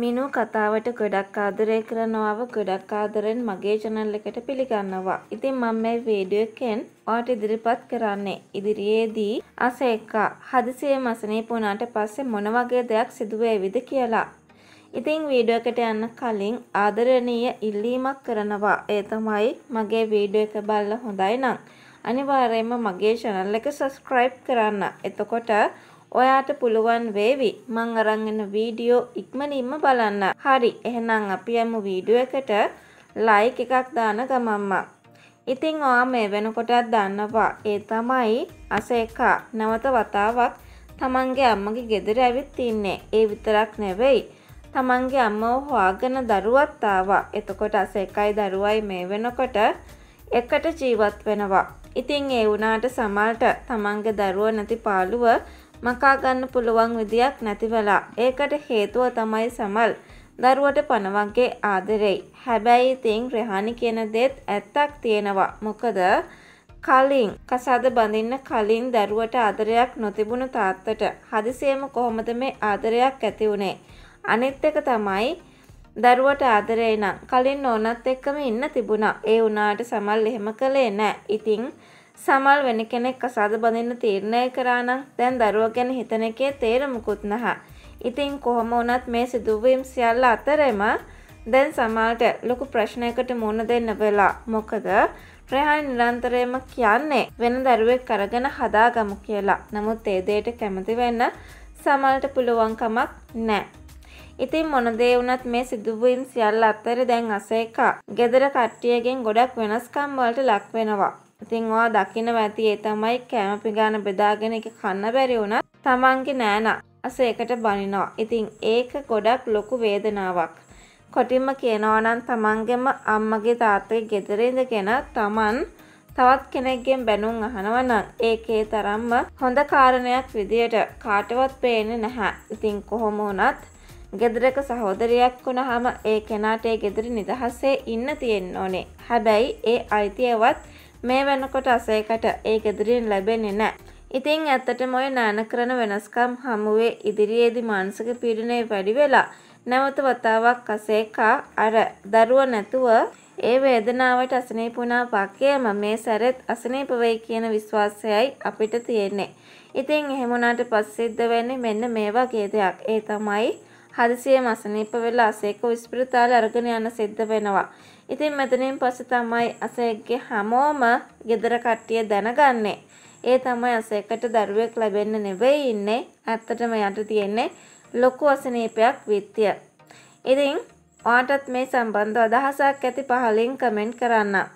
මිනු කතාවට ගොඩක් ආදරය කරනවාව ගොඩක් ආදරෙන් මගේ channel එකට පිළිගන්නවා. ඉතින් මම මේ වීඩියෝ එකෙන් ඔයාලට ඉදිරිපත් කරන්නේ ඉදිරියේදී අසේක හදිසියෙම අසනීප වුණාට පස්සේ මොන වගේ දෙයක් සිදු වේවිද කියලා. ඉතින් වීඩියෝ එකට යන්න කලින් ආදරණීය ඉල්ලීමක් කරනවා. ඒ තමයි මගේ වීඩියෝ එක බලලා හොඳයි නම් අනිවාර්යයෙන්ම මගේ channel එක subscribe කරන්න. එතකොට ඔයාට පුළුවන් වේවි. මං අරන් එන වීඩියෝ ඉක්මනින්ම බලන්න. හරි, එහෙනම් අපි යමු වීඩියෝ එකට ලයික් එකක් දාන ගමම්මා. ඉතින් ඔයා මේ වෙනකොටත් දන්නවා. ඒ තමයි අසේකා නැවත වතාවක් තමන්ගේ අම්මගේ ගෙදර ඇවිත් ඉන්නේ. ඒ විතරක් නෙවෙයි. තමන්ගේ අම්මව හොයාගෙන දරුවත් ආවා. එතකොට අසේකයි දරුවයි මේ වෙනකොට එකට ජීවත් වෙනවා. ඉතින් ඒ වුණාට සමහරට තමන්ගේ දරුවා නැති පාළුව මකා ගන්න පුළුවන් විදියක් නැතිවලා. ඒකට හේතුව තමයි සමල්. දරුවට පනවගේ ආදරෙයි. හැබැයි ඉතින් රෙහානි කියන දෙත් ඇත්තක් තියෙනවා. මොකද කලින් කසාද බඳින්න කලින් දරුවට ආදරයක් නොතිබුණු තාත්තට හදිසියෙම කොහොමද මේ ආදරයක් ඇති වුණේ? අනිත් එක තමයි දරුවට ආදරේ නම් කලින් ඕනත් එක්කම ඉන්න තිබුණා. ඒ වුණාට සමල් එහෙම කළේ නැහැ. ඉතින් සමල් වෙන කෙනෙක් කසාද බඳින්න තීරණය කරා නම් දැන් දරුවා ගැන හිතන එකේ තේරමුකුත් නැහැ. ඉතින් කොහොම වුණත් මේ සිදුවීම් සියල්ල අතරෙම දැන් සමල්ට ලොකු ප්‍රශ්නයකට මුහුණ දෙන්න වෙලා. මොකද ප්‍රහාණ නිරන්තරයෙන්ම කියන්නේ වෙන දරුවෙක් කරගෙන හදාගමු කියලා. නමුත් ඒ දෙයට කැමති වෙන්න සමල්ට පුළුවන්කමක් නැහැ. ඉතින් මොනදේ වුණත් මේ සිදුවීම් සියල්ල අතර දැන් අසේකා. gedara කට්ටියගෙන් ගොඩක් වෙනස්කම් වලට ලක් වෙනවා. ඉතින් ඔයා දකින්න ඇති ඒ තමයි කෑමපි ගාන බෙදාගෙන එක කන්න බැරි වුණත් තමන්ගේ නෑනා අස එකට බනිනවා. ඉතින් ඒක ගොඩක් ලොකු වේදනාවක්. කොටින්ම කියනවා නම් තමන්ගෙම අම්මගේ තාත්තගේ ගෙදර ඉඳගෙන තමන් තවත් කෙනෙක්ගෙන් බැනුම් අහනවා නම් ඒකේ තරම්ම හොඳ කාරණයක් විදියට කාටවත් පේන්නේ නැහැ. ඉතින් කොහොම වුණත් ගෙදරක සහෝදරයක් වුණාම ඒ කෙනාට ඒ ගෙදර නිදහසේ ඉන්න තියෙන්න ඕනේ. හැබැයි ඒ අයිතියවත් මේ වෙනකොට අසයකට ඒ ගෙදරින් ලැබෙන්නේ නැහැ. ඉතින් ඇත්තටම ඔය නාන කරන වෙනස්කම් හමුවේ ඉදිරියේදී මානසික පීඩනය වැඩි වෙලා නැවත වතාවක් අසේකා අර දරුව නැතුව ඒ වේදනාවට අසනීප වුණා පක්කයම මේ සැරෙත් අසනීප වෙයි කියන විශ්වාසයයි අපිට තියෙන්නේ. ඉතින් එහෙම වුණාට පස්සෙද්ද වෙන්නේ මෙන්න මේ වගේ දෙයක්. ඒ තමයි හදිසියෙන් අසනීප වෙලා අසේක විශ්පෘතාල අරගෙන යන සිද්ධ වෙනවා. ඉතින් මෙතනින් පස්සේ තමයි අසේකගේ හැමෝම ගෙදර කට්ටිය දැනගන්නේ. ඒ තමයි අසේකට දරුවෙක් ලැබෙන්න නෙවෙයි ඉන්නේ. ඇත්තටම යට තියෙන්නේ ලොකු අසනීපයක් විත්‍ය. ඉතින් ඔයාටත් මේ සම්බන්ධ අදහසක් ඇති පහලින් කමෙන්ට් කරන්න.